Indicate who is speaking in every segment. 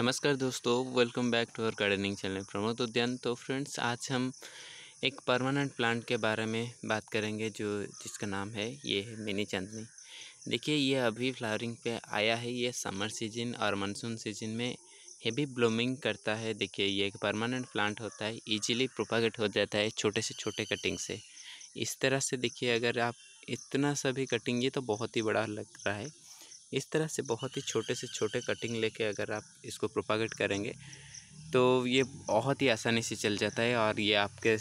Speaker 1: नमस्कार दोस्तों welcome back to our gardening channel Pramod Udyan तो फ्रेंड्स आज हम एक परमानेंट प्लांट के बारे में बात करेंगे जो जिसका नाम है ये है मिनी चंदनी देखिए ये अभी फ्लावरिंग पे आया है ये समर सीजन और मानसून सीजन में हेवी ब्लूमिंग करता है देखिए ये एक परमानेंट प्लांट होता है ईजिली प्रोपागेट हो जाता है छोटे से छोटे कटिंग से इस तरह से देखिए अगर आप इतना सा भी कटिंग ये तो बहुत ही बड़ा लग रहा है इस तरह से बहुत ही छोटे से छोटे कटिंग लेके अगर आप इसको प्रोपागेट करेंगे तो ये बहुत ही आसानी से चल जाता है और ये आपके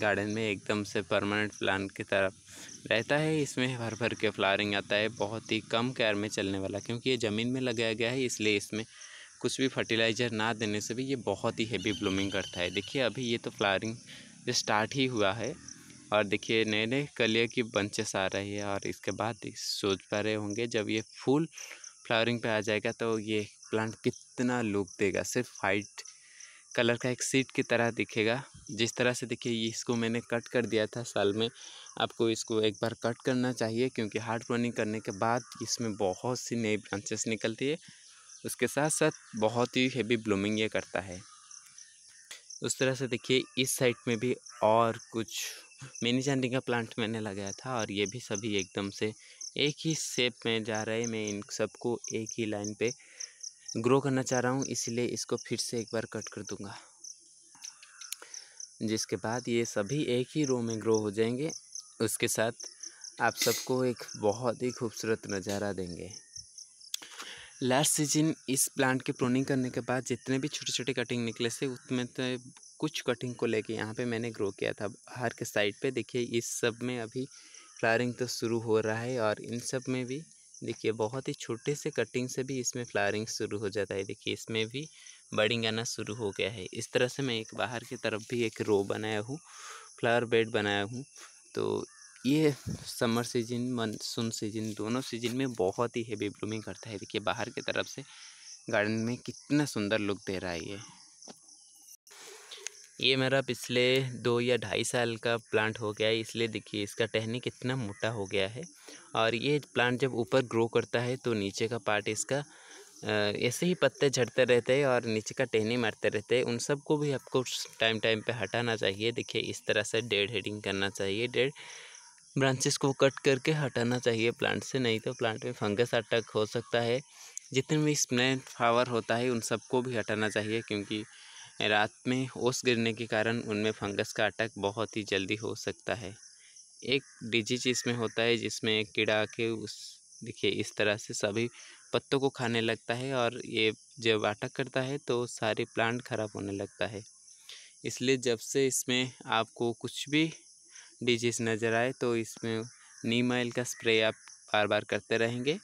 Speaker 1: गार्डन में एकदम से परमानेंट प्लांट की तरफ रहता है इसमें भर भर के फ्लावरिंग आता है बहुत ही कम केयर में चलने वाला क्योंकि ये ज़मीन में लगाया गया है इसलिए इसमें कुछ भी फर्टिलाइज़र ना देने से भी ये बहुत ही हैवी ब्लूमिंग करता है देखिए अभी ये तो फ्लावरिंग स्टार्ट ही हुआ है और देखिए नए नए कलिया की बंचेस आ रही है और इसके बाद सोच पा रहे होंगे जब ये फूल फ्लावरिंग पे आ जाएगा तो ये प्लांट कितना लुक देगा सिर्फ वाइट कलर का एक सीट की तरह दिखेगा जिस तरह से देखिए इसको मैंने कट कर दिया था साल में आपको इसको एक बार कट करना चाहिए क्योंकि हार्ड प्रोनिंग करने के बाद इसमें बहुत सी नई ब्रांचेस निकलती है उसके साथ साथ बहुत ही हैवी ब्लूमिंग ये करता है उस तरह से देखिए इस साइड में भी और कुछ मिनी चांदी का प्लांट मैंने लगाया था और ये भी सभी एकदम से एक ही शेप में जा रहे हैं मैं इन सबको एक ही लाइन पे ग्रो करना चाह रहा हूँ इसलिए इसको फिर से एक बार कट कर दूँगा जिसके बाद ये सभी एक ही रो में ग्रो हो जाएंगे उसके साथ आप सबको एक बहुत ही खूबसूरत नज़ारा देंगे लास्ट सीजन इस प्लांट की प्रोनिंग करने के बाद जितने भी छोटे छोटे कटिंग निकले थे उतने तो कुछ कटिंग को लेके यहाँ पे मैंने ग्रो किया था बाहर के साइड पे देखिए इस सब में अभी फ्लारिंग तो शुरू हो रहा है और इन सब में भी देखिए बहुत ही छोटे से कटिंग से भी इसमें फ्लारिंग शुरू हो जाता है देखिए इसमें भी बडिंग आना शुरू हो गया है इस तरह से मैं एक बाहर की तरफ भी एक रो बनाया हूँ फ्लावर बेड बनाया हूँ तो ये समर सीजन मनसून सीजन दोनों सीजन में बहुत ही हैवी ब्लूमिंग करता है देखिए बाहर की तरफ से गार्डन में कितना सुंदर लुक दे रहा है ये ये मेरा पिछले दो या ढाई साल का प्लांट हो गया है इसलिए देखिए इसका टहनी कितना मोटा हो गया है और ये प्लांट जब ऊपर ग्रो करता है तो नीचे का पार्ट इसका ऐसे ही पत्ते झड़ते रहते हैं और नीचे का टहनी मारते रहते हैं उन सबको भी आपको टाइम टाइम पे हटाना चाहिए देखिए इस तरह से डेड हेडिंग करना चाहिए डेड ब्रांचेस को कट करके हटाना चाहिए प्लांट से नहीं तो प्लांट में फंगस अटक हो सकता है जितने भी स्नेक फ्लावर होता है उन सबको भी हटाना चाहिए क्योंकि रात में ओस गिरने के कारण उनमें फंगस का अटक बहुत ही जल्दी हो सकता है एक डिजीज इसमें होता है जिसमें कीड़ा आके उस देखिए इस तरह से सभी पत्तों को खाने लगता है और ये जब अटक करता है तो सारे प्लांट खराब होने लगता है इसलिए जब से इसमें आपको कुछ भी डिजीज़ नज़र आए तो इसमें नीम ऑयल का स्प्रे आप बार बार करते रहेंगे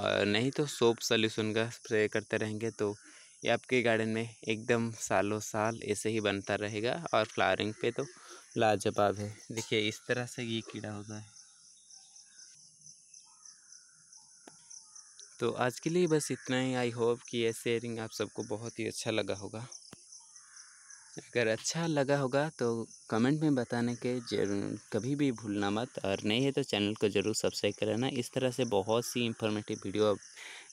Speaker 1: और नहीं तो सोप सोल्यूशन का स्प्रे करते रहेंगे तो ये आपके गार्डन में एकदम सालों साल ऐसे ही बनता रहेगा और फ्लावरिंग पे तो लाजवाब है देखिए इस तरह से ये कीड़ा होता है तो आज के लिए बस इतना ही आई होप कि ये शेयरिंग आप सबको बहुत ही अच्छा लगा होगा अगर अच्छा लगा होगा तो कमेंट में बताने के जरूर कभी भी भूलना मत और नहीं है तो चैनल को ज़रूर सब्सक्राइब कराना इस तरह से बहुत सी इन्फॉर्मेटिव वीडियो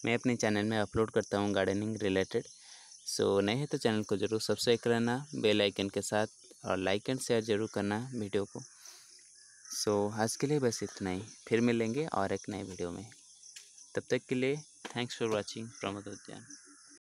Speaker 1: मैं अपने चैनल में अपलोड करता हूँ गार्डनिंग रिलेटेड सो नए हैं तो चैनल को ज़रूर सब्सक्राइब करना बेल आइकन के साथ और लाइक एंड शेयर ज़रूर करना वीडियो को सो आज के लिए बस इतना ही फिर मिलेंगे और एक नए वीडियो में तब तक के लिए थैंक्स फॉर वॉचिंग प्रमोद उद्यान